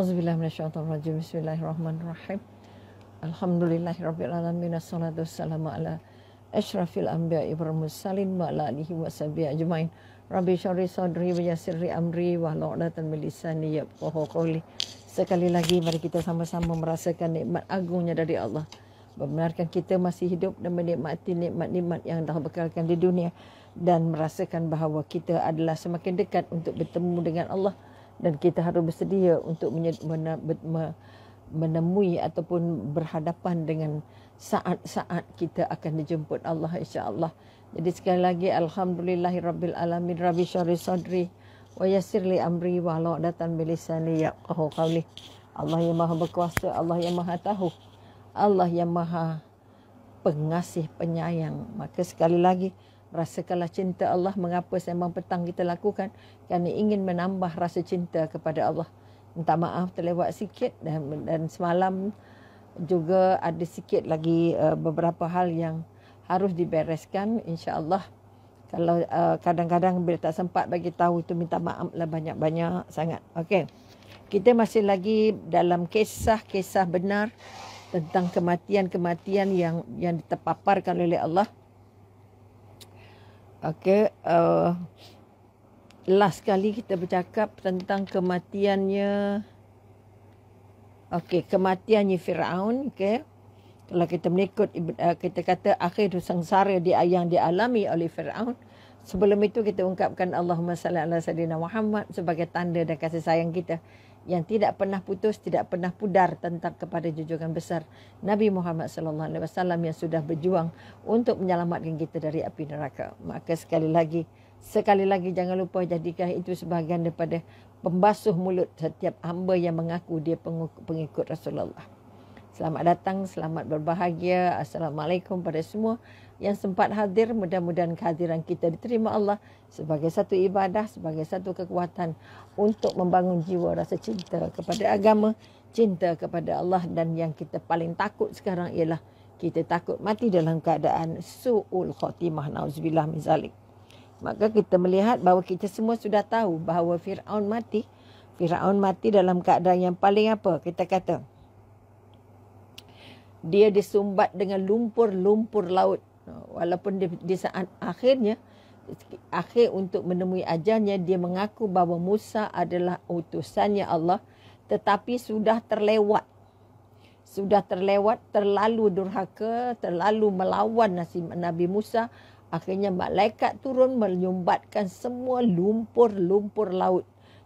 A'udzubillah minasyaitonirrajim. Bismillahirrahmanirrahim. Alhamdulillahirabbil alamin. Wassalatu wassalamu ala asyrafil anbiya wal mursalin wa ala ajmain. Rabbi syarri sadri wa yassirli amri wa la'natan min lisani yafqahu qawli. Sekali lagi mari kita sama-sama merasakan nikmat agungnya dari Allah. Membenarkan kita masih hidup dan menikmati nikmat-nikmat yang Allah bekalkan di dunia dan merasakan bahawa kita adalah semakin dekat untuk bertemu dengan Allah dan kita harus bersedia untuk menemui ataupun berhadapan dengan saat-saat kita akan dijemput Allah insya-Allah. Jadi sekali lagi alhamdulillahirabbil alamin rabbi syarri sadri wa yassir li amri wa la datan bi lisani yaqahu qawli. Allah yang Maha berkuasa, Allah yang Maha tahu. Allah yang Maha pengasih, penyayang. Maka sekali lagi rasakanlah cinta Allah mengapa sembang petang kita lakukan kerana ingin menambah rasa cinta kepada Allah minta maaf terlewat sikit dan, dan semalam juga ada sikit lagi uh, beberapa hal yang harus dibereskan insya Allah kalau uh, kadang-kadang bila tak sempat bagi tahu itu minta maaflah banyak-banyak sangat okey kita masih lagi dalam kisah-kisah benar tentang kematian-kematian yang yang terpaparkan oleh Allah Okey, uh, last kali kita bercakap tentang kematiannya Okey, kematiannya Firaun, okey. Kalau kita mengikut uh, kita kata akhir sengsara dia yang dialami oleh Firaun. Sebelum itu kita ungkapkan Allahumma salli ala sayyidina Muhammad sebagai tanda dan kasih sayang kita yang tidak pernah putus, tidak pernah pudar tentang kepada junjungan besar Nabi Muhammad sallallahu alaihi wasallam yang sudah berjuang untuk menyelamatkan kita dari api neraka. Maka sekali lagi, sekali lagi jangan lupa jadikan itu sebahagian daripada pembasuh mulut setiap hamba yang mengaku dia pengikut Rasulullah. Selamat datang, selamat berbahagia. Assalamualaikum pada semua yang sempat hadir mudah-mudahan kehadiran kita diterima Allah sebagai satu ibadah sebagai satu kekuatan untuk membangun jiwa rasa cinta kepada agama cinta kepada Allah dan yang kita paling takut sekarang ialah kita takut mati dalam keadaan suul khatimah nauzubillah min zalik maka kita melihat bahawa kita semua sudah tahu bahawa Firaun mati Firaun mati dalam keadaan yang paling apa kita kata dia disumbat dengan lumpur-lumpur laut Uh, walaupun di, di saat akhirnya akhir untuk menemui ajalnya dia mengaku bahawa Musa adalah utusannya Allah tetapi sudah terlewat sudah terlewat terlalu durhaka terlalu melawan nasib Nabi Musa akhirnya malaikat turun menyumbatkan semua lumpur-lumpur laut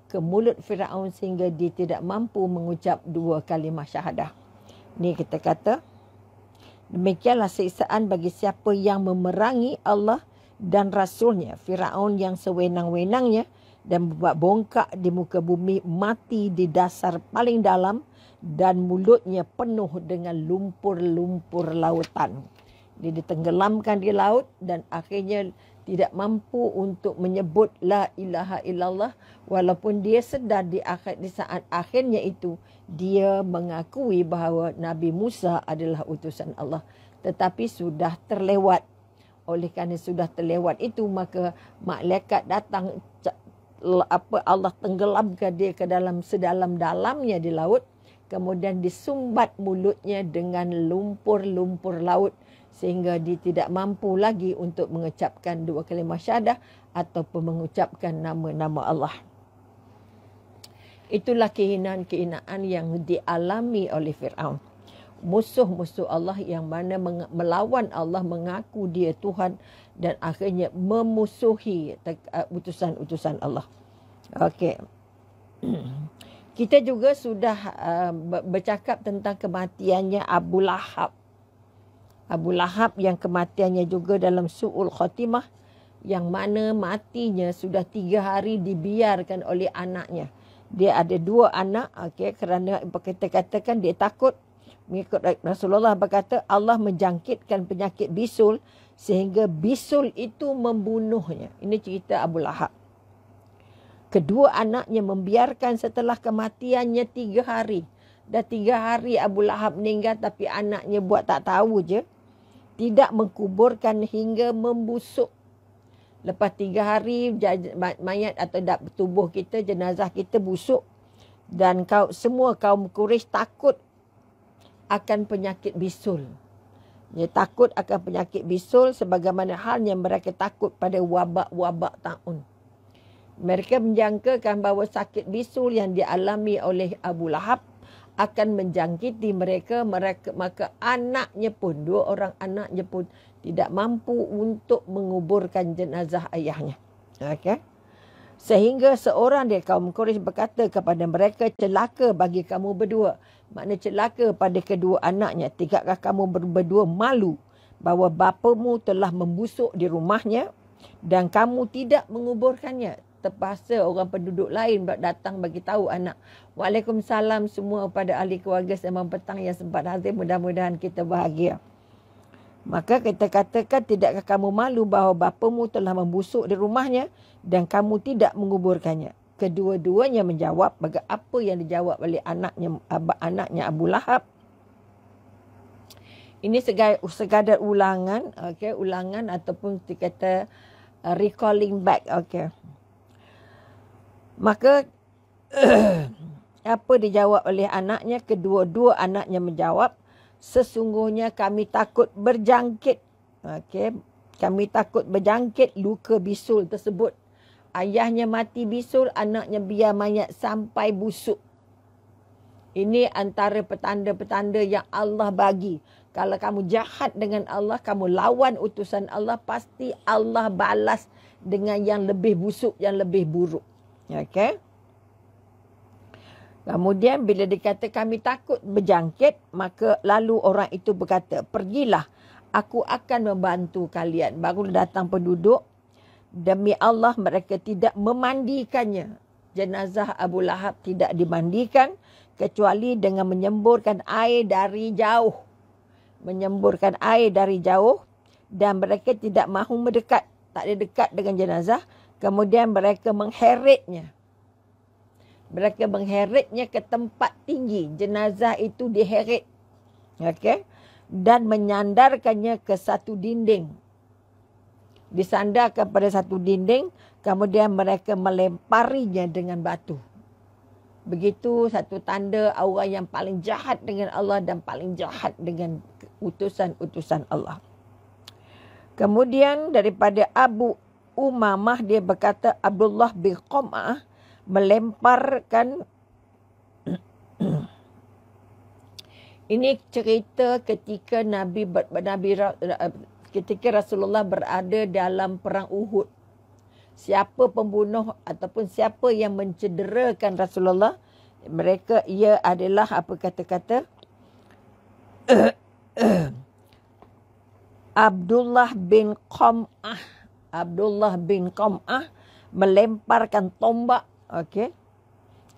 ke mulut Firaun sehingga dia tidak mampu mengucap dua kalimah syahadah Ini kita kata Demikianlah siksaan bagi siapa yang memerangi Allah dan Rasulnya. Firaun yang sewenang-wenangnya dan buat bongkak di muka bumi mati di dasar paling dalam dan mulutnya penuh dengan lumpur-lumpur lautan. Dia ditenggelamkan di laut dan akhirnya tidak mampu untuk menyebut la ilaha illallah walaupun dia sedar di akhir di saat akhirnya itu dia mengakui bahawa Nabi Musa adalah utusan Allah tetapi sudah terlewat oleh kerana sudah terlewat itu maka malaikat datang apa Allah tenggelamkan dia ke dalam sedalam-dalamnya di laut kemudian disumbat mulutnya dengan lumpur-lumpur laut sehingga dia tidak mampu lagi untuk mengucapkan dua kalimah syahadah ataupun mengucapkan nama-nama Allah. Itulah kehinaan-kehinaan yang dialami oleh Fir'aun. Musuh-musuh Allah yang mana melawan Allah mengaku dia Tuhan dan akhirnya memusuhi uh, utusan-utusan Allah. Okey. Kita juga sudah uh, bercakap tentang kematiannya Abu Lahab. Abu Lahab yang kematiannya juga dalam su'ul khatimah yang mana matinya sudah tiga hari dibiarkan oleh anaknya. Dia ada dua anak okay, kerana kita katakan dia takut mengikut Rasulullah berkata Allah menjangkitkan penyakit bisul sehingga bisul itu membunuhnya. Ini cerita Abu Lahab. Kedua anaknya membiarkan setelah kematiannya tiga hari. Dah tiga hari Abu Lahab meninggal tapi anaknya buat tak tahu je tidak mengkuburkan hingga membusuk. Lepas tiga hari mayat atau tubuh kita, jenazah kita busuk. Dan kau, semua kaum Quraisy takut akan penyakit bisul. Dia takut akan penyakit bisul sebagaimana halnya mereka takut pada wabak-wabak ta'un. Mereka menjangkakan bahawa sakit bisul yang dialami oleh Abu Lahab akan menjangkiti mereka, mereka maka anaknya pun dua orang anaknya pun tidak mampu untuk menguburkan jenazah ayahnya Okay, sehingga seorang dari kaum Quraisy berkata kepada mereka celaka bagi kamu berdua makna celaka pada kedua anaknya tidakkah kamu berdua malu bahawa bapamu telah membusuk di rumahnya dan kamu tidak menguburkannya terpaksa orang penduduk lain datang bagi tahu anak. Waalaikumsalam semua pada ahli keluarga semalam petang yang sempat hadir. Mudah-mudahan kita bahagia. Maka kita katakan tidakkah kamu malu bahawa bapamu telah membusuk di rumahnya dan kamu tidak menguburkannya. Kedua-duanya menjawab bagi apa yang dijawab oleh anaknya, anaknya Abu Lahab. Ini segai, sekadar ulangan, okay, ulangan ataupun kita kata uh, recalling back. Okay. Maka apa dijawab oleh anaknya? Kedua-dua anaknya menjawab, sesungguhnya kami takut berjangkit. Okey, kami takut berjangkit luka bisul tersebut. Ayahnya mati bisul, anaknya biar mayat sampai busuk. Ini antara petanda-petanda yang Allah bagi. Kalau kamu jahat dengan Allah, kamu lawan utusan Allah, pasti Allah balas dengan yang lebih busuk, yang lebih buruk. Ya, okay. Kemudian bila dikata kami takut berjangkit, maka lalu orang itu berkata, pergilah, aku akan membantu kalian. Baru datang penduduk, demi Allah mereka tidak memandikannya. Jenazah Abu Lahab tidak dimandikan kecuali dengan menyemburkan air dari jauh. Menyemburkan air dari jauh dan mereka tidak mahu mendekat, tak ada dekat dengan jenazah. Kemudian mereka mengheretnya. Mereka mengheretnya ke tempat tinggi. Jenazah itu diheret. Okay? Dan menyandarkannya ke satu dinding. Disandarkan pada satu dinding. Kemudian mereka melemparinya dengan batu. Begitu satu tanda orang yang paling jahat dengan Allah dan paling jahat dengan utusan-utusan Allah. Kemudian daripada Abu Umamah dia berkata Abdullah bin Qamah melemparkan Ini cerita ketika Nabi Nabi ketika Rasulullah berada dalam perang Uhud. Siapa pembunuh ataupun siapa yang mencederakan Rasulullah, mereka ia adalah apa kata-kata? Abdullah bin Qamah Abdullah bin Qam'ah melemparkan tombak okey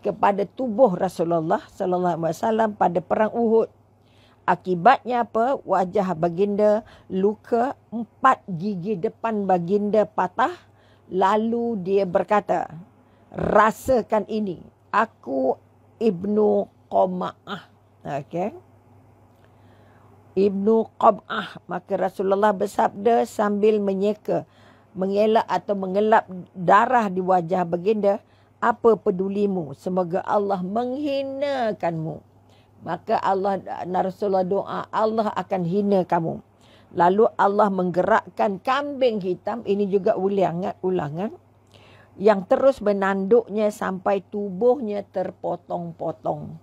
kepada tubuh Rasulullah sallallahu alaihi wasallam pada perang Uhud. Akibatnya apa? Wajah baginda luka, empat gigi depan baginda patah. Lalu dia berkata, rasakan ini. Aku Ibnu Qoma'ah. Okay. Ibnu Qoma'ah. Maka Rasulullah bersabda sambil menyeka mengelak atau mengelap darah di wajah baginda, apa pedulimu? Semoga Allah menghinakanmu. Maka Allah Rasulullah doa, Allah akan hina kamu. Lalu Allah menggerakkan kambing hitam, ini juga ulangan, ulangan yang terus menanduknya sampai tubuhnya terpotong-potong.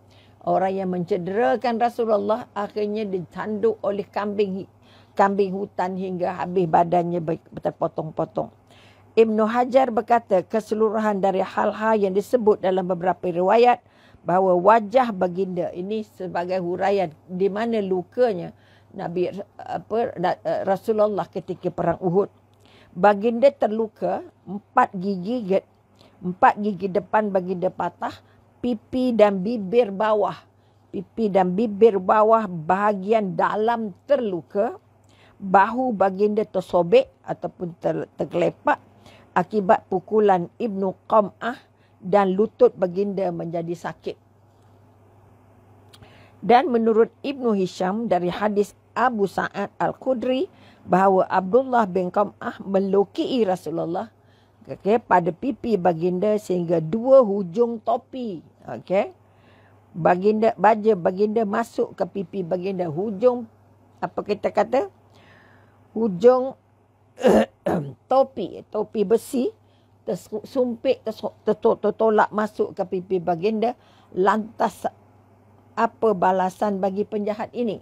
Orang yang mencederakan Rasulullah akhirnya ditanduk oleh kambing kambing hutan hingga habis badannya terpotong-potong. Ibn Hajar berkata keseluruhan dari hal-hal yang disebut dalam beberapa riwayat bahawa wajah baginda ini sebagai huraian di mana lukanya Nabi apa, eh, Rasulullah ketika perang Uhud. Baginda terluka, empat gigi empat gigi depan baginda patah, pipi dan bibir bawah pipi dan bibir bawah bahagian dalam terluka bahu baginda tersobek ataupun ter, tergelepak akibat pukulan Ibnu Qam'ah dan lutut baginda menjadi sakit. Dan menurut Ibnu Hisham dari hadis Abu Sa'ad Al-Khudri bahawa Abdullah bin Qam'ah melukii Rasulullah okay, pada pipi baginda sehingga dua hujung topi. Okay. Baginda baja baginda masuk ke pipi baginda hujung apa kita kata hujung topi, topi besi tersumpit tertolak masuk ke pipi baginda lantas apa balasan bagi penjahat ini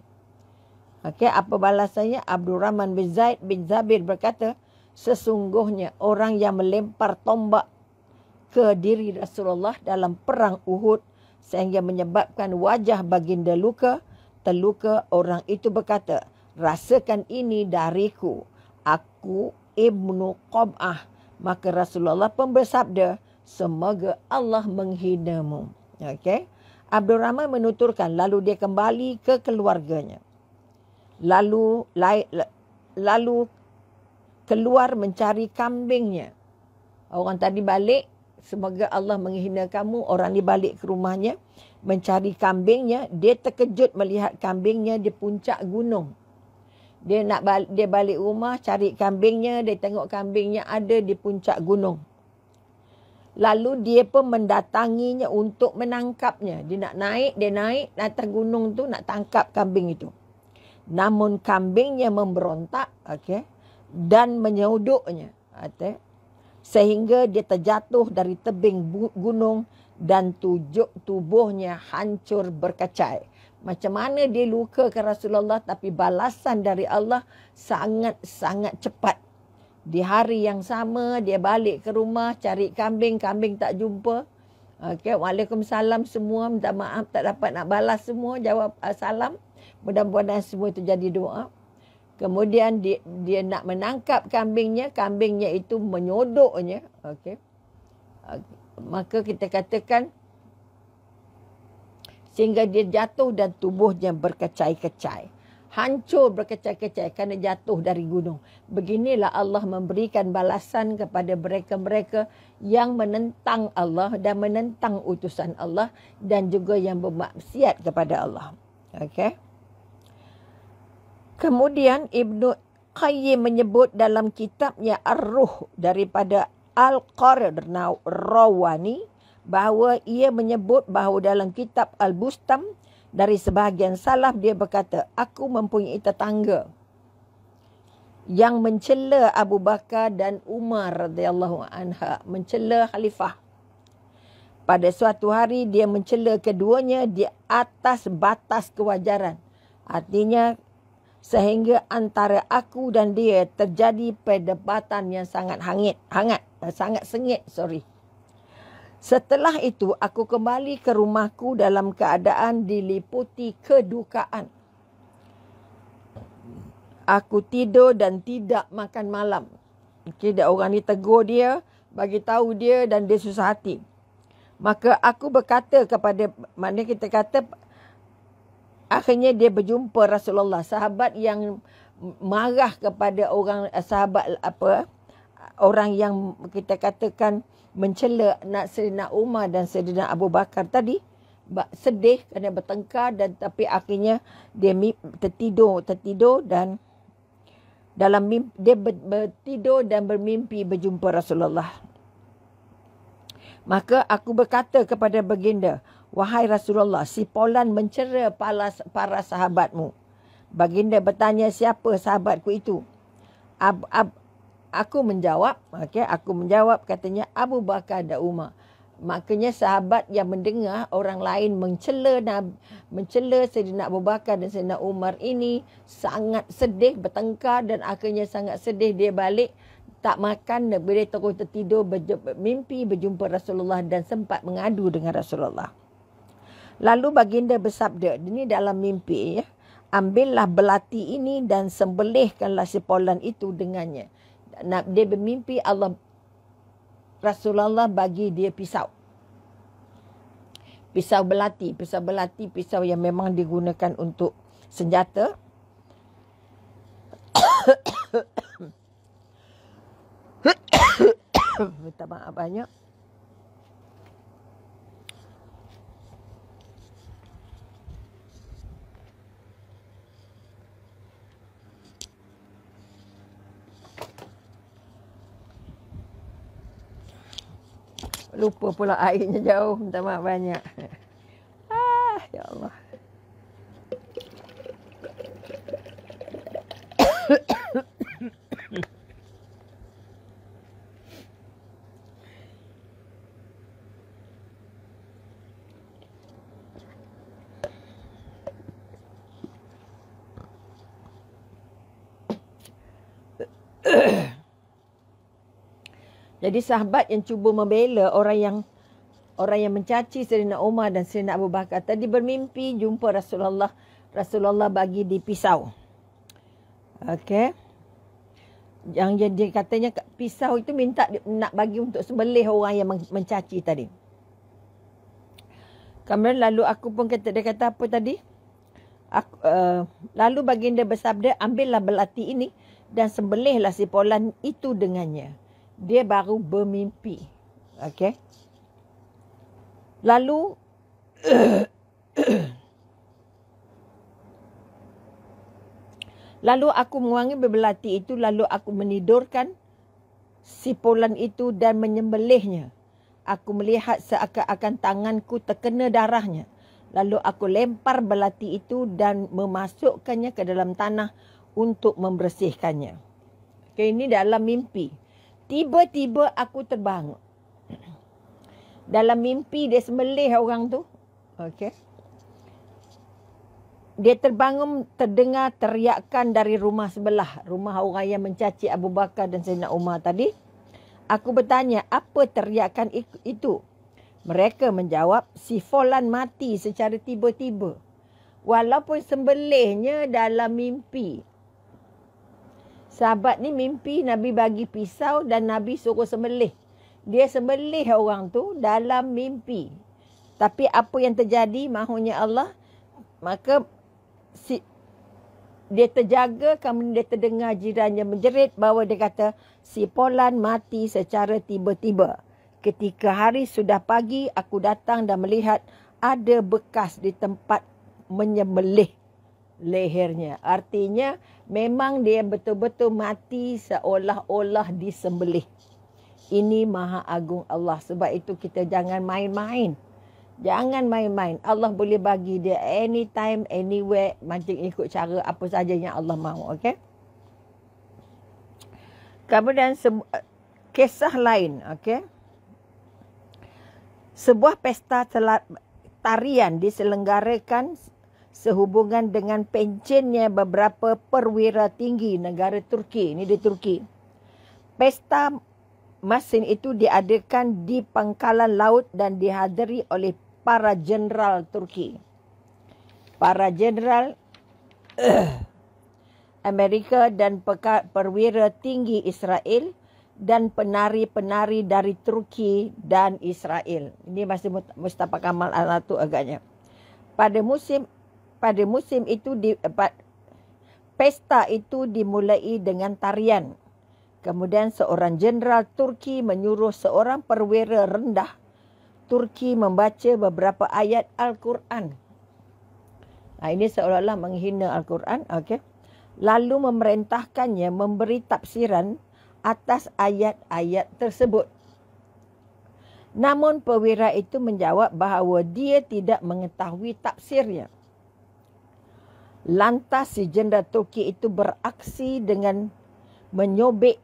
okey apa balasannya Abdul Rahman bin Zaid bin Zabir berkata sesungguhnya orang yang melempar tombak ke diri Rasulullah dalam perang Uhud sehingga menyebabkan wajah baginda luka terluka orang itu berkata rasakan ini dariku. Aku Ibnu Qab'ah. Maka Rasulullah pun bersabda, semoga Allah menghinamu. Okay? Abdul Rahman menuturkan, lalu dia kembali ke keluarganya. Lalu, lai, lalu keluar mencari kambingnya. Orang tadi balik, semoga Allah menghina kamu. Orang ni balik ke rumahnya, mencari kambingnya. Dia terkejut melihat kambingnya di puncak gunung dia nak bal- dia balik rumah cari kambingnya dia tengok kambingnya ada di puncak gunung lalu dia pun mendatanginya untuk menangkapnya dia nak naik dia naik atas gunung tu nak tangkap kambing itu namun kambingnya memberontak okey dan menyeuduknya okay, sehingga dia terjatuh dari tebing gunung dan tujuh tubuhnya hancur berkecai macam mana dia lukakan Rasulullah tapi balasan dari Allah sangat-sangat cepat. Di hari yang sama dia balik ke rumah cari kambing, kambing tak jumpa. okay Waalaikumsalam semua, minta maaf tak dapat nak balas semua, jawab ah, salam. Mudah-mudahan semua itu jadi doa. Kemudian dia, dia nak menangkap kambingnya, kambingnya itu menyodoknya. Okey. Okay. Maka kita katakan, sehingga dia jatuh dan tubuhnya berkecai-kecai. Hancur berkecai-kecai kerana jatuh dari gunung. Beginilah Allah memberikan balasan kepada mereka-mereka yang menentang Allah dan menentang utusan Allah dan juga yang bermaksiat kepada Allah. Okay. Kemudian Ibn Qayyim menyebut dalam kitabnya Ar-Ruh daripada Al-Qarnawani. Al-Qarnawani bahawa ia menyebut bahawa dalam kitab Al-Bustam dari sebahagian salaf dia berkata, aku mempunyai tetangga yang mencela Abu Bakar dan Umar radhiyallahu anha mencela khalifah. Pada suatu hari dia mencela keduanya di atas batas kewajaran. Artinya sehingga antara aku dan dia terjadi perdebatan yang sangat hangat, hangat, sangat sengit, sorry. Setelah itu, aku kembali ke rumahku dalam keadaan diliputi kedukaan. Aku tidur dan tidak makan malam. Okey, dia orang ni tegur dia, bagi tahu dia dan dia susah hati. Maka aku berkata kepada mana kita kata akhirnya dia berjumpa Rasulullah, sahabat yang marah kepada orang eh, sahabat apa? orang yang kita katakan mencela nak Serina Umar dan Serina Abu Bakar tadi sedih kerana bertengkar dan tapi akhirnya dia tertidur tertidur dan dalam mimpi, dia bertidur dan bermimpi berjumpa Rasulullah maka aku berkata kepada baginda wahai Rasulullah si polan mencera para, para sahabatmu baginda bertanya siapa sahabatku itu Ab, ab, aku menjawab okey aku menjawab katanya Abu Bakar dan Umar maknanya sahabat yang mendengar orang lain mencela mencela Saidina Abu Bakar dan Saidina Umar ini sangat sedih bertengkar dan akhirnya sangat sedih dia balik tak makan boleh terus tertidur mimpi berjumpa Rasulullah dan sempat mengadu dengan Rasulullah lalu baginda bersabda ini dalam mimpi ya ambillah belati ini dan sembelihkanlah sepolan itu dengannya nak dia bermimpi Allah Rasulullah bagi dia pisau. Pisau belati, pisau belati, pisau yang memang digunakan untuk senjata. Minta maaf banyak. Lupa pula airnya jauh. Minta maaf banyak. Ah, ya Allah. Ugh. Jadi sahabat yang cuba membela orang yang orang yang mencaci Serina Umar dan Serina Abu Bakar tadi bermimpi jumpa Rasulullah. Rasulullah bagi di pisau. Okey. Yang jadi katanya pisau itu minta nak bagi untuk sebelih orang yang mencaci tadi. Kemudian lalu aku pun kata dia kata apa tadi? Aku, uh, lalu baginda bersabda ambillah belati ini dan sembelihlah si polan itu dengannya dia baru bermimpi. Okey. Lalu Lalu aku menguangi bebelati itu lalu aku menidurkan si polan itu dan menyembelihnya. Aku melihat seakan-akan tanganku terkena darahnya. Lalu aku lempar belati itu dan memasukkannya ke dalam tanah untuk membersihkannya. Okay, ini dalam mimpi. Tiba-tiba aku terbangun. Dalam mimpi dia sembelih orang tu. Okey. Dia terbangun terdengar teriakan dari rumah sebelah. Rumah orang yang mencaci Abu Bakar dan Sayyidina Umar tadi. Aku bertanya, apa teriakan itu? Mereka menjawab, si Folan mati secara tiba-tiba. Walaupun sembelihnya dalam mimpi. Sahabat ni mimpi Nabi bagi pisau dan Nabi suruh sembelih. Dia sembelih orang tu dalam mimpi. Tapi apa yang terjadi mahunya Allah. Maka si, dia terjaga kami dia terdengar jirannya menjerit bahawa dia kata si Polan mati secara tiba-tiba. Ketika hari sudah pagi aku datang dan melihat ada bekas di tempat menyembelih lehernya. Artinya memang dia betul-betul mati seolah-olah disembelih. Ini maha agung Allah. Sebab itu kita jangan main-main. Jangan main-main. Allah boleh bagi dia anytime, anywhere. Macam ikut cara apa saja yang Allah mahu. Okay? Kemudian se- kisah lain. Okay? Sebuah pesta telat, tarian diselenggarakan sehubungan dengan pencennya beberapa perwira tinggi negara Turki. Ini di Turki. Pesta masin itu diadakan di pangkalan laut dan dihadiri oleh para jeneral Turki. Para jeneral Amerika dan perwira tinggi Israel dan penari-penari dari Turki dan Israel. Ini masih Mustafa Kamal Anatu agaknya. Pada musim pada musim itu di pesta itu dimulai dengan tarian. Kemudian seorang jeneral Turki menyuruh seorang perwira rendah Turki membaca beberapa ayat Al-Quran. Nah, ini seolah-olah menghina Al-Quran. Okay. Lalu memerintahkannya memberi tafsiran atas ayat-ayat tersebut. Namun perwira itu menjawab bahawa dia tidak mengetahui tafsirnya. Lantas si jenderal Turki itu beraksi dengan menyobek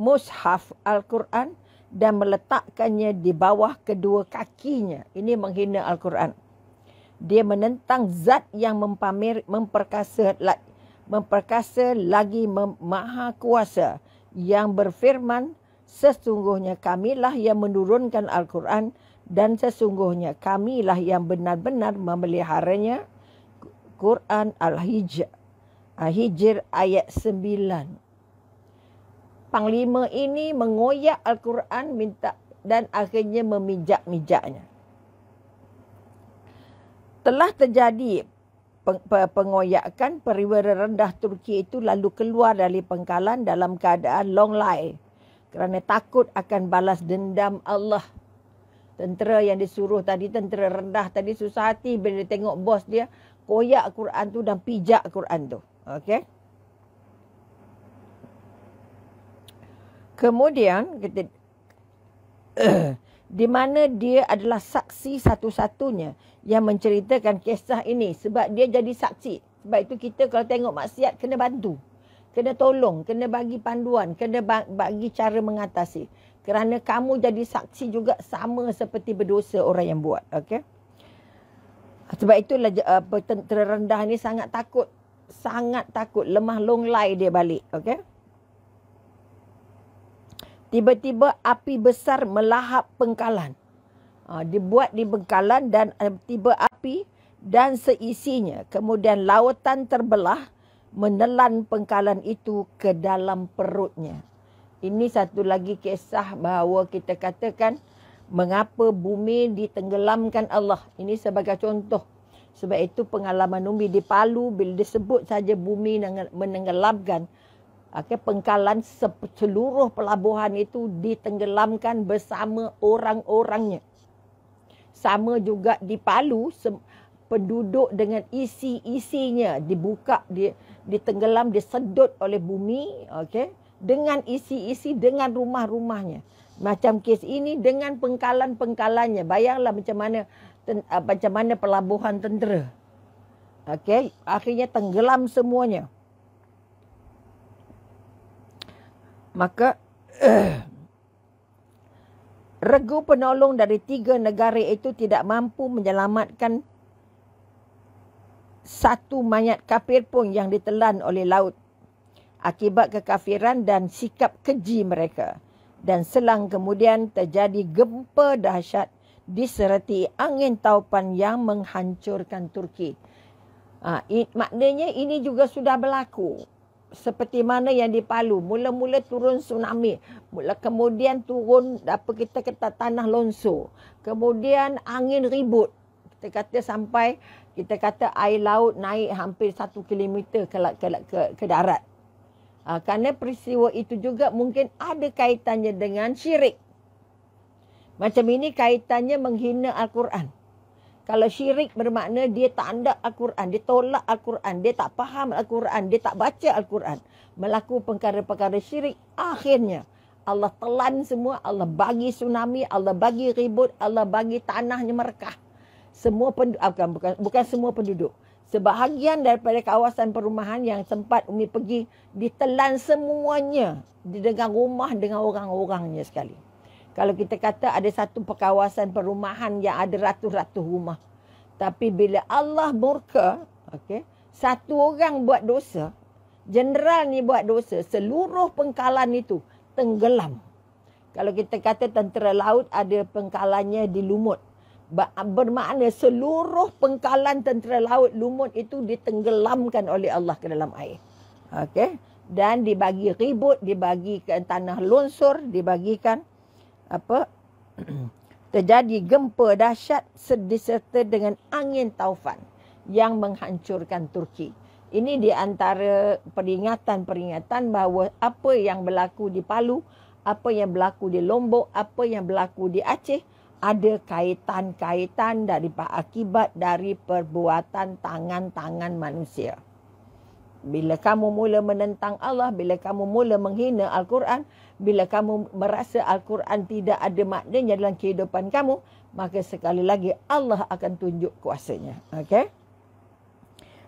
mushaf Al-Quran dan meletakkannya di bawah kedua kakinya. Ini menghina Al-Quran. Dia menentang zat yang mempamer, memperkasa, memperkasa lagi mem, maha kuasa yang berfirman sesungguhnya kamilah yang menurunkan Al-Quran dan sesungguhnya kamilah yang benar-benar memeliharanya. Al Quran Al-Hijr. Al-Hijr ayat 9. Panglima ini mengoyak Al-Quran minta dan akhirnya memijak-mijaknya. Telah terjadi pengoyakkan perwira rendah Turki itu lalu keluar dari pengkalan dalam keadaan long lie kerana takut akan balas dendam Allah. Tentera yang disuruh tadi, tentera rendah tadi susah hati bila dia tengok bos dia koyak Quran tu dan pijak Quran tu. Okey. Kemudian kita di mana dia adalah saksi satu-satunya yang menceritakan kisah ini sebab dia jadi saksi. Sebab itu kita kalau tengok maksiat kena bantu. Kena tolong, kena bagi panduan, kena bagi cara mengatasi. Kerana kamu jadi saksi juga sama seperti berdosa orang yang buat. Okey. Sebab itulah apa, tentera rendah ni sangat takut. Sangat takut lemah longlai dia balik. Okey. Tiba-tiba api besar melahap pengkalan. Ha, dibuat di pengkalan dan eh, tiba api dan seisinya. Kemudian lautan terbelah menelan pengkalan itu ke dalam perutnya. Ini satu lagi kisah bahawa kita katakan mengapa bumi ditenggelamkan Allah. Ini sebagai contoh. Sebab itu pengalaman Umi di Palu bila disebut saja bumi menenggelamkan. Okay, pengkalan seluruh pelabuhan itu ditenggelamkan bersama orang-orangnya. Sama juga di Palu, penduduk dengan isi-isinya dibuka, di, ditenggelam, disedut oleh bumi. Okay, dengan isi-isi, dengan rumah-rumahnya macam kes ini dengan pengkalan-pengkalannya. Bayanglah macam mana ten, uh, macam mana pelabuhan tentera. Okey, akhirnya tenggelam semuanya. Maka uh, regu penolong dari tiga negara itu tidak mampu menyelamatkan satu mayat kafir pun yang ditelan oleh laut akibat kekafiran dan sikap keji mereka dan selang kemudian terjadi gempa dahsyat disertai angin taupan yang menghancurkan Turki. Ha, i, maknanya ini juga sudah berlaku. Seperti mana yang di Palu. Mula-mula turun tsunami. Mula kemudian turun apa kita kata tanah lonsor. Kemudian angin ribut. Kita kata sampai kita kata air laut naik hampir satu kilometer ke, ke, ke, ke darat. Uh, kerana peristiwa itu juga mungkin ada kaitannya dengan syirik. Macam ini kaitannya menghina Al-Quran. Kalau syirik bermakna dia tak anda Al-Quran, dia tolak Al-Quran, dia tak faham Al-Quran, dia tak baca Al-Quran. Melaku perkara-perkara syirik, akhirnya Allah telan semua, Allah bagi tsunami, Allah bagi ribut, Allah bagi tanahnya merekah. Semua penduduk, ah, bukan, bukan semua penduduk. Sebahagian daripada kawasan perumahan yang tempat Umi pergi ditelan semuanya di dengan rumah dengan orang-orangnya sekali. Kalau kita kata ada satu perkawasan perumahan yang ada ratus-ratus rumah. Tapi bila Allah murka, okay, satu orang buat dosa, jeneral ni buat dosa, seluruh pengkalan itu tenggelam. Kalau kita kata tentera laut ada pengkalannya di lumut, bermakna seluruh pengkalan tentera laut lumut itu ditenggelamkan oleh Allah ke dalam air. okay? Dan dibagi ribut, dibagikan tanah lunsur, dibagikan apa? terjadi gempa dahsyat disertai dengan angin taufan yang menghancurkan Turki. Ini di antara peringatan-peringatan bahawa apa yang berlaku di Palu, apa yang berlaku di Lombok, apa yang berlaku di Aceh ada kaitan-kaitan dari akibat dari perbuatan tangan-tangan manusia. Bila kamu mula menentang Allah, bila kamu mula menghina Al-Quran, bila kamu merasa Al-Quran tidak ada maknanya dalam kehidupan kamu, maka sekali lagi Allah akan tunjuk kuasanya. Okay?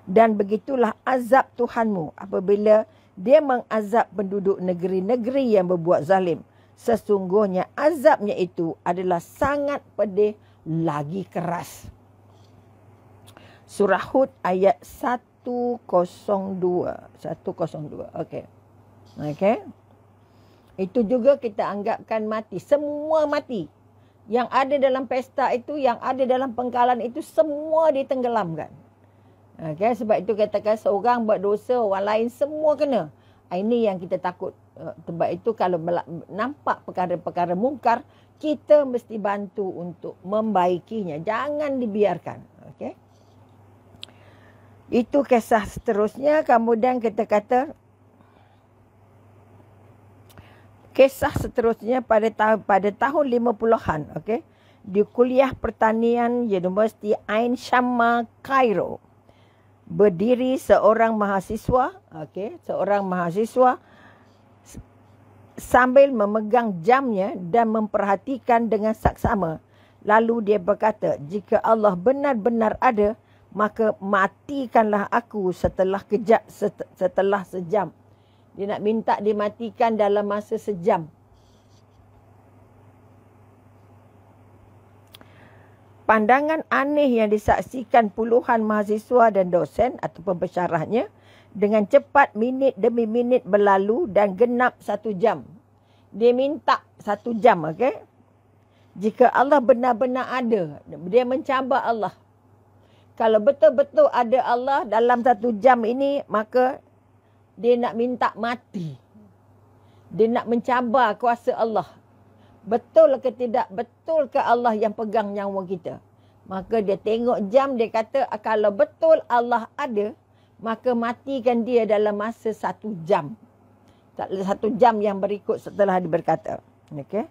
Dan begitulah azab Tuhanmu apabila dia mengazab penduduk negeri-negeri yang berbuat zalim sesungguhnya azabnya itu adalah sangat pedih lagi keras. Surah Hud ayat 102. 102. Okey. Okey. Itu juga kita anggapkan mati. Semua mati. Yang ada dalam pesta itu, yang ada dalam pengkalan itu, semua ditenggelamkan. Okey, sebab itu katakan seorang buat dosa, orang lain semua kena. Ah, ini yang kita takut. Eh, sebab itu kalau nampak perkara-perkara mungkar kita mesti bantu untuk membaikinya jangan dibiarkan okay itu kisah seterusnya kemudian kita kata kisah seterusnya pada tahun pada tahun 50-an okay di kuliah pertanian Universiti Ain Syammah Cairo berdiri seorang mahasiswa okay seorang mahasiswa sambil memegang jamnya dan memperhatikan dengan saksama. Lalu dia berkata, jika Allah benar-benar ada, maka matikanlah aku setelah kejap, setelah sejam. Dia nak minta dimatikan dalam masa sejam. Pandangan aneh yang disaksikan puluhan mahasiswa dan dosen ataupun pensyarahnya, dengan cepat minit demi minit berlalu dan genap satu jam. Dia minta satu jam, okey? Jika Allah benar-benar ada, dia mencabar Allah. Kalau betul-betul ada Allah dalam satu jam ini, maka dia nak minta mati. Dia nak mencabar kuasa Allah. Betul ke tidak? Betul ke Allah yang pegang nyawa kita? Maka dia tengok jam, dia kata, ah, kalau betul Allah ada, maka matikan dia dalam masa satu jam. Satu jam yang berikut setelah dia berkata. Okay.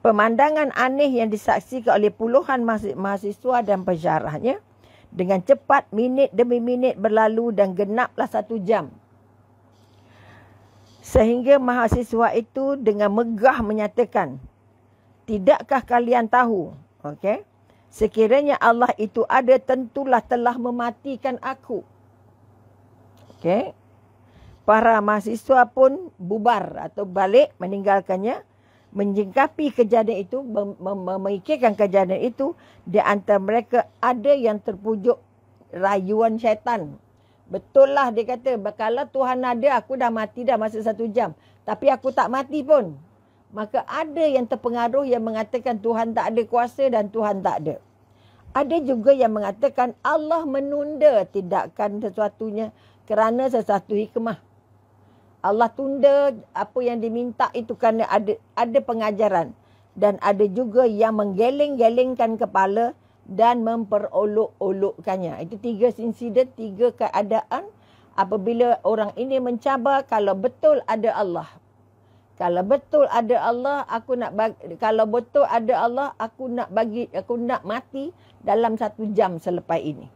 Pemandangan aneh yang disaksikan oleh puluhan mahasiswa dan pensyarahnya dengan cepat minit demi minit berlalu dan genaplah satu jam. Sehingga mahasiswa itu dengan megah menyatakan, Tidakkah kalian tahu? Okay. Sekiranya Allah itu ada tentulah telah mematikan aku. Okay, Para mahasiswa pun bubar atau balik meninggalkannya. Menjengkapi kejadian itu, mem- memikirkan kejadian itu. Di antara mereka ada yang terpujuk rayuan syaitan. Betullah dia kata, kalau Tuhan ada, aku dah mati dah masa satu jam. Tapi aku tak mati pun. Maka ada yang terpengaruh yang mengatakan Tuhan tak ada kuasa dan Tuhan tak ada. Ada juga yang mengatakan Allah menunda tindakan sesuatunya kerana sesuatu hikmah. Allah tunda apa yang diminta itu kerana ada ada pengajaran dan ada juga yang menggeleng-gelengkan kepala dan memperolok-olokkannya. Itu tiga insiden, tiga keadaan apabila orang ini mencabar kalau betul ada Allah. Kalau betul ada Allah, aku nak bagi, kalau betul ada Allah, aku nak bagi aku nak mati dalam satu jam selepas ini.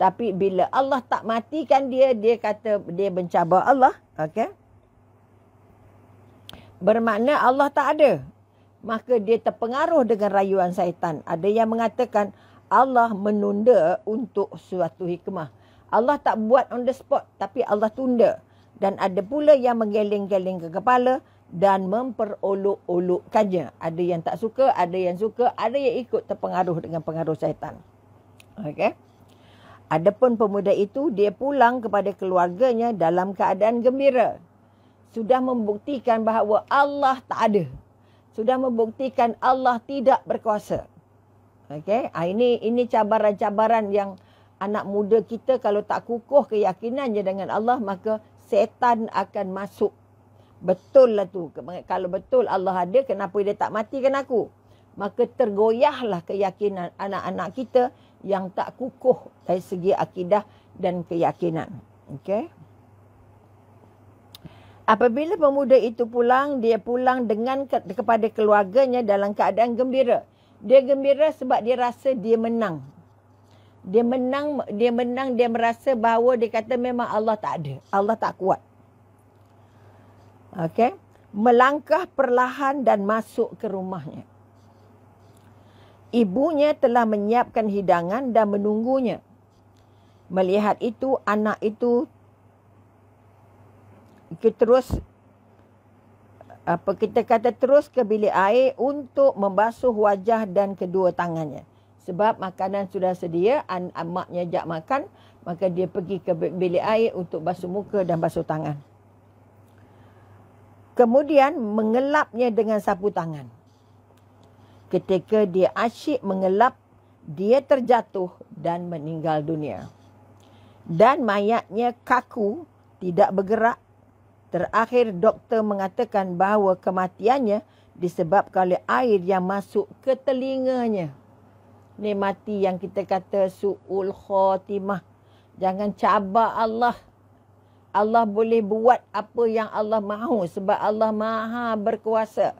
Tapi bila Allah tak matikan dia, dia kata dia mencabar Allah. Okay. Bermakna Allah tak ada. Maka dia terpengaruh dengan rayuan syaitan. Ada yang mengatakan Allah menunda untuk suatu hikmah. Allah tak buat on the spot tapi Allah tunda. Dan ada pula yang menggeleng-geleng ke kepala dan memperolok-olokkannya. Ada yang tak suka, ada yang suka, ada yang ikut terpengaruh dengan pengaruh syaitan. Okay. Adapun pemuda itu, dia pulang kepada keluarganya dalam keadaan gembira. Sudah membuktikan bahawa Allah tak ada. Sudah membuktikan Allah tidak berkuasa. Okey, ah, ini ini cabaran-cabaran yang anak muda kita kalau tak kukuh keyakinannya dengan Allah maka setan akan masuk. Betul lah tu. Kalau betul Allah ada, kenapa dia tak matikan aku? Maka tergoyahlah keyakinan anak-anak kita yang tak kukuh dari segi akidah dan keyakinan. Okey. Apabila pemuda itu pulang, dia pulang dengan ke- kepada keluarganya dalam keadaan gembira. Dia gembira sebab dia rasa dia menang. Dia menang, dia menang, dia merasa bahawa dia kata memang Allah tak ada. Allah tak kuat. Okey. Melangkah perlahan dan masuk ke rumahnya. Ibunya telah menyiapkan hidangan dan menunggunya. Melihat itu, anak itu kita terus apa kita kata terus ke bilik air untuk membasuh wajah dan kedua tangannya. Sebab makanan sudah sedia, an, an, maknya ajak makan, maka dia pergi ke bilik air untuk basuh muka dan basuh tangan. Kemudian mengelapnya dengan sapu tangan ketika dia asyik mengelap, dia terjatuh dan meninggal dunia. Dan mayatnya kaku, tidak bergerak. Terakhir doktor mengatakan bahawa kematiannya disebabkan oleh air yang masuk ke telinganya. Ini mati yang kita kata su'ul khotimah. Jangan cabar Allah. Allah boleh buat apa yang Allah mahu sebab Allah maha berkuasa.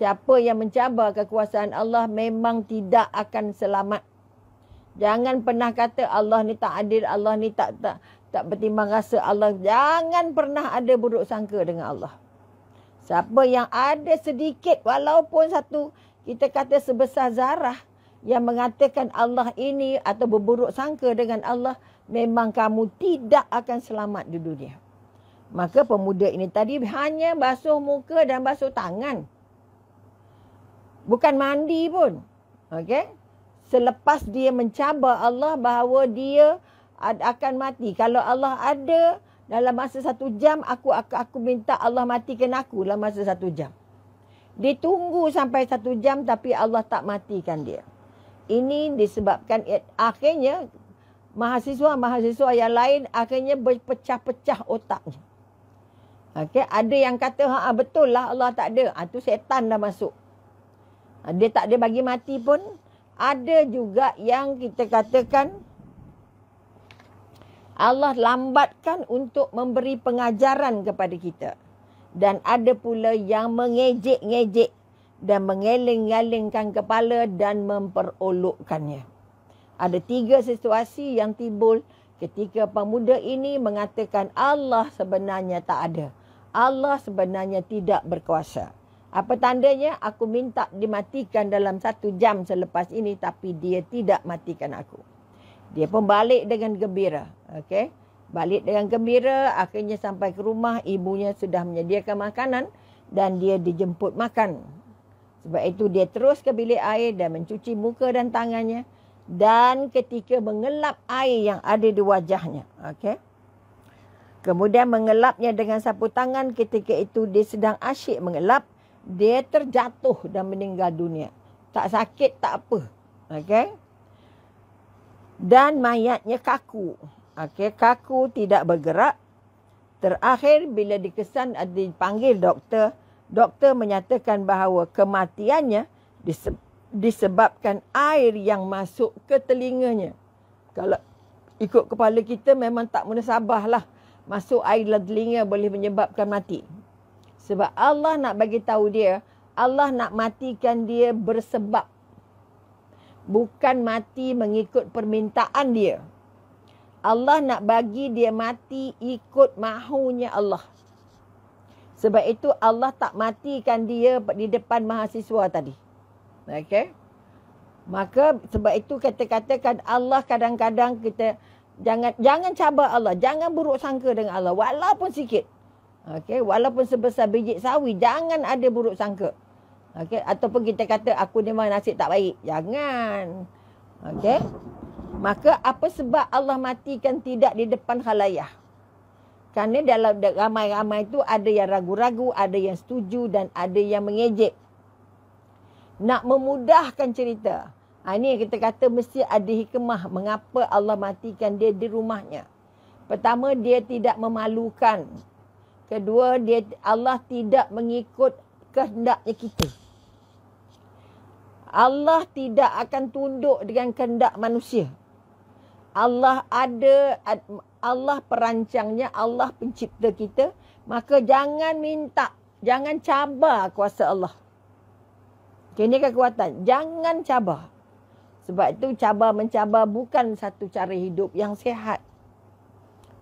Siapa yang mencabar kekuasaan Allah memang tidak akan selamat. Jangan pernah kata Allah ni tak adil, Allah ni tak tak tak bertimbang rasa Allah. Jangan pernah ada buruk sangka dengan Allah. Siapa yang ada sedikit walaupun satu kita kata sebesar zarah yang mengatakan Allah ini atau berburuk sangka dengan Allah memang kamu tidak akan selamat di dunia. Maka pemuda ini tadi hanya basuh muka dan basuh tangan. Bukan mandi pun. Okey. Selepas dia mencabar Allah bahawa dia akan mati. Kalau Allah ada dalam masa satu jam, aku aku, aku minta Allah matikan aku dalam masa satu jam. Ditunggu sampai satu jam tapi Allah tak matikan dia. Ini disebabkan akhirnya mahasiswa-mahasiswa yang lain akhirnya berpecah-pecah otaknya. Okay, ada yang kata ha betul lah Allah tak ada. itu ah, ha, setan dah masuk. Ah, dia tak ada bagi mati pun ada juga yang kita katakan Allah lambatkan untuk memberi pengajaran kepada kita. Dan ada pula yang mengejek-ngejek dan mengeleng-elengkan kepala dan memperolokkannya. Ada tiga situasi yang timbul ketika pemuda ini mengatakan Allah sebenarnya tak ada. Allah sebenarnya tidak berkuasa. Apa tandanya aku minta dimatikan dalam satu jam selepas ini tapi dia tidak matikan aku. Dia pun balik dengan gembira. Okay? Balik dengan gembira akhirnya sampai ke rumah ibunya sudah menyediakan makanan dan dia dijemput makan. Sebab itu dia terus ke bilik air dan mencuci muka dan tangannya. Dan ketika mengelap air yang ada di wajahnya. Okay? Kemudian mengelapnya dengan sapu tangan ketika itu dia sedang asyik mengelap dia terjatuh dan meninggal dunia. Tak sakit, tak apa. Okey. Dan mayatnya kaku. Okey, kaku tidak bergerak. Terakhir bila dikesan ada dipanggil doktor, doktor menyatakan bahawa kematiannya disebabkan air yang masuk ke telinganya. Kalau ikut kepala kita memang tak munasabahlah. Masuk air dalam telinga boleh menyebabkan mati. Sebab Allah nak bagi tahu dia, Allah nak matikan dia bersebab. Bukan mati mengikut permintaan dia. Allah nak bagi dia mati ikut mahunya Allah. Sebab itu Allah tak matikan dia di depan mahasiswa tadi. Okey. Maka sebab itu kata-katakan Allah kadang-kadang kita jangan jangan cabar Allah, jangan buruk sangka dengan Allah walaupun sikit. Okey, walaupun sebesar biji sawi, jangan ada buruk sangka. Okey, ataupun kita kata aku ni memang nasib tak baik. Jangan. Okey. Maka apa sebab Allah matikan tidak di depan khalayah? Kerana dalam ramai-ramai itu ada yang ragu-ragu, ada yang setuju dan ada yang mengejek. Nak memudahkan cerita. Ha, ini yang kita kata mesti ada hikmah mengapa Allah matikan dia di rumahnya. Pertama, dia tidak memalukan. Kedua, dia Allah tidak mengikut kehendaknya kita. Allah tidak akan tunduk dengan kehendak manusia. Allah ada Allah perancangnya, Allah pencipta kita, maka jangan minta, jangan cabar kuasa Allah. Okay, ini kekuatan. Jangan cabar. Sebab itu cabar mencabar bukan satu cara hidup yang sehat.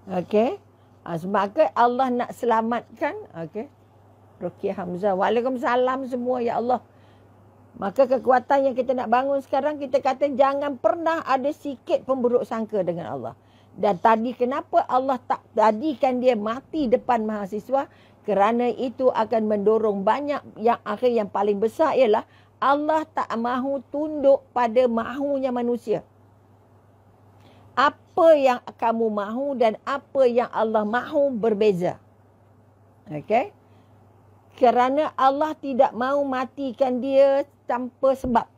Okey. Ha, ah, sebab ke Allah nak selamatkan. okay, Rukiah Hamzah. Waalaikumsalam semua ya Allah. Maka kekuatan yang kita nak bangun sekarang kita kata jangan pernah ada sikit pemburuk sangka dengan Allah. Dan tadi kenapa Allah tak tadikan dia mati depan mahasiswa? Kerana itu akan mendorong banyak yang akhir yang paling besar ialah Allah tak mahu tunduk pada mahunya manusia apa yang kamu mahu dan apa yang Allah mahu berbeza. okay? Kerana Allah tidak mahu matikan dia tanpa sebab.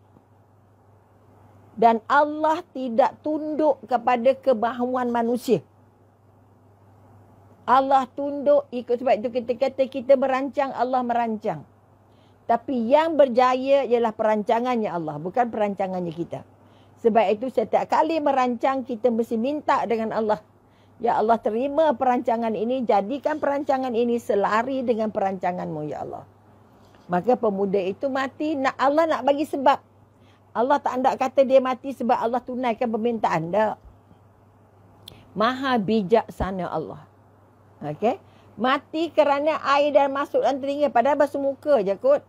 Dan Allah tidak tunduk kepada kemahuan manusia. Allah tunduk ikut sebab itu kita kata kita merancang, Allah merancang. Tapi yang berjaya ialah perancangannya Allah, bukan perancangannya kita. Sebab itu setiap kali merancang kita mesti minta dengan Allah. Ya Allah terima perancangan ini. Jadikan perancangan ini selari dengan perancanganmu ya Allah. Maka pemuda itu mati. Nak Allah nak bagi sebab. Allah tak nak kata dia mati sebab Allah tunaikan permintaan. Tak. Maha bijaksana Allah. Okay, Mati kerana air dan masuk dalam telinga. Padahal basuh muka je kot.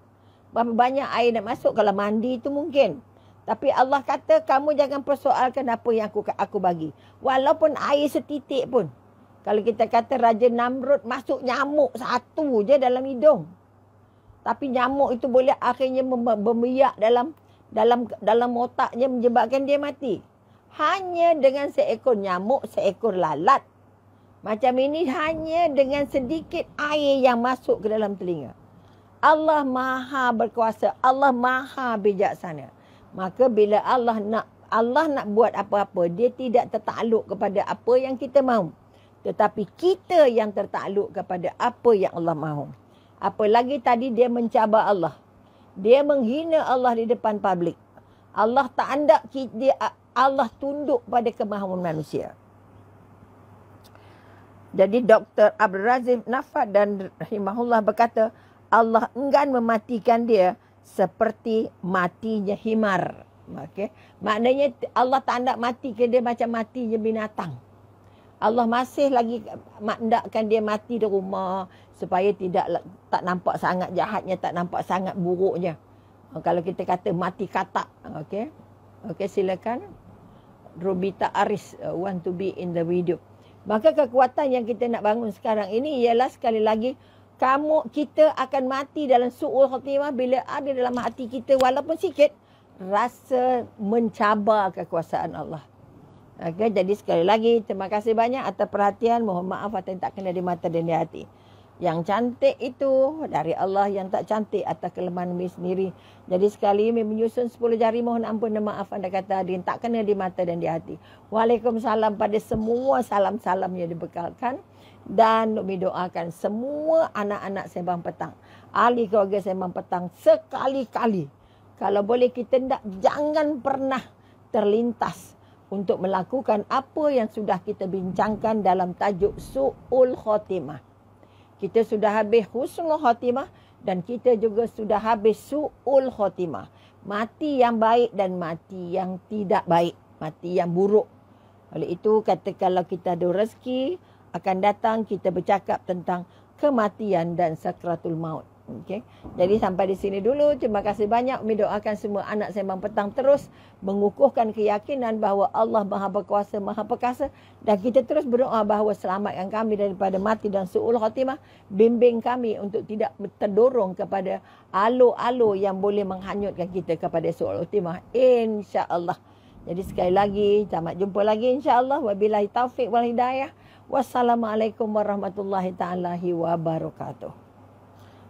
banyak air nak masuk kalau mandi tu Mungkin. Tapi Allah kata kamu jangan persoalkan apa yang aku aku bagi. Walaupun air setitik pun. Kalau kita kata Raja Namrud masuk nyamuk satu je dalam hidung. Tapi nyamuk itu boleh akhirnya membiak dalam dalam dalam otaknya menyebabkan dia mati. Hanya dengan seekor nyamuk, seekor lalat. Macam ini hanya dengan sedikit air yang masuk ke dalam telinga. Allah maha berkuasa. Allah maha bijaksana. Maka bila Allah nak Allah nak buat apa-apa, dia tidak tertakluk kepada apa yang kita mahu. Tetapi kita yang tertakluk kepada apa yang Allah mahu. Apalagi tadi dia mencabar Allah. Dia menghina Allah di depan publik. Allah tak anda dia Allah tunduk pada kemahuan manusia. Jadi Dr. Abdul Razif Nafad dan Rahimahullah berkata, Allah enggan mematikan dia seperti matinya himar. okay? Maknanya Allah tak nak mati ke dia macam matinya binatang. Allah masih lagi mendakkan dia mati di rumah supaya tidak tak nampak sangat jahatnya, tak nampak sangat buruknya. Ha, kalau kita kata mati katak. Okey. Okey, silakan. Robita Aris uh, want to be in the video. Maka kekuatan yang kita nak bangun sekarang ini ialah sekali lagi kamu kita akan mati dalam suul khatimah bila ada dalam hati kita walaupun sikit rasa mencabar kekuasaan Allah. Okay, jadi sekali lagi terima kasih banyak atas perhatian. Mohon maaf atas yang tak kena di mata dan di hati. Yang cantik itu dari Allah yang tak cantik atas kelemahan umi sendiri. Jadi sekali umi menyusun 10 jari mohon ampun dan maaf anda kata dia tak kena di mata dan di hati. Waalaikumsalam pada semua salam-salam yang dibekalkan dan Nukmi doakan semua anak-anak Sembang Petang. Ahli keluarga Sembang Petang sekali-kali. Kalau boleh kita tidak, jangan pernah terlintas untuk melakukan apa yang sudah kita bincangkan dalam tajuk Su'ul Khotimah. Kita sudah habis Husnul Khotimah dan kita juga sudah habis Su'ul Khotimah. Mati yang baik dan mati yang tidak baik. Mati yang buruk. Oleh itu, katakanlah kita ada rezeki, akan datang kita bercakap tentang kematian dan sakratul maut. Okay. Jadi sampai di sini dulu. Terima kasih banyak. Umi doakan semua anak sembang petang terus mengukuhkan keyakinan bahawa Allah Maha Berkuasa, Maha Perkasa. Dan kita terus berdoa bahawa selamatkan kami daripada mati dan su'ul khatimah. Bimbing kami untuk tidak terdorong kepada alu-alu yang boleh menghanyutkan kita kepada su'ul khatimah. InsyaAllah. Jadi sekali lagi, sampai jumpa lagi insyaAllah. Wabilahi taufiq wal hidayah. Wassalamualaikum warahmatullahi taala wabarakatuh.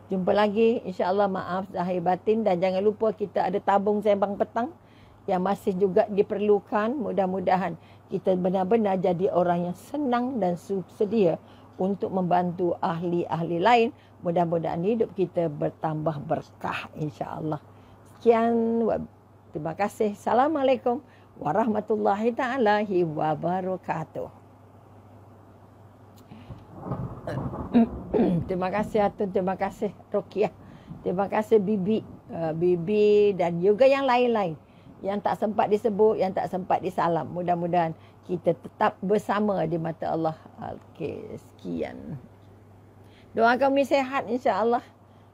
Jumpa lagi insya-Allah maaf zahir batin dan jangan lupa kita ada tabung sembang petang yang masih juga diperlukan. Mudah-mudahan kita benar-benar jadi orang yang senang dan sedia untuk membantu ahli-ahli lain. Mudah-mudahan hidup kita bertambah berkah insya-Allah. Sekian terima kasih. Assalamualaikum warahmatullahi taala wabarakatuh. terima kasih Atun, terima kasih Rokia. Terima kasih Bibi, uh, Bibi dan juga yang lain-lain yang tak sempat disebut, yang tak sempat disalam. Mudah-mudahan kita tetap bersama di mata Allah. Okey, sekian. Doa kami sehat insya-Allah.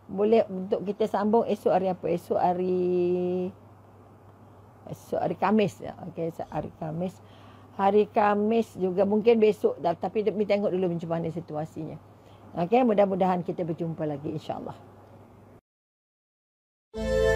Boleh untuk kita sambung esok hari apa? Esok hari Esok hari Kamis. ya, okay, esok hari Kamis hari Kamis juga mungkin besok dah tapi kita tengok dulu macam mana situasinya. Okey, mudah-mudahan kita berjumpa lagi insya-Allah. thank you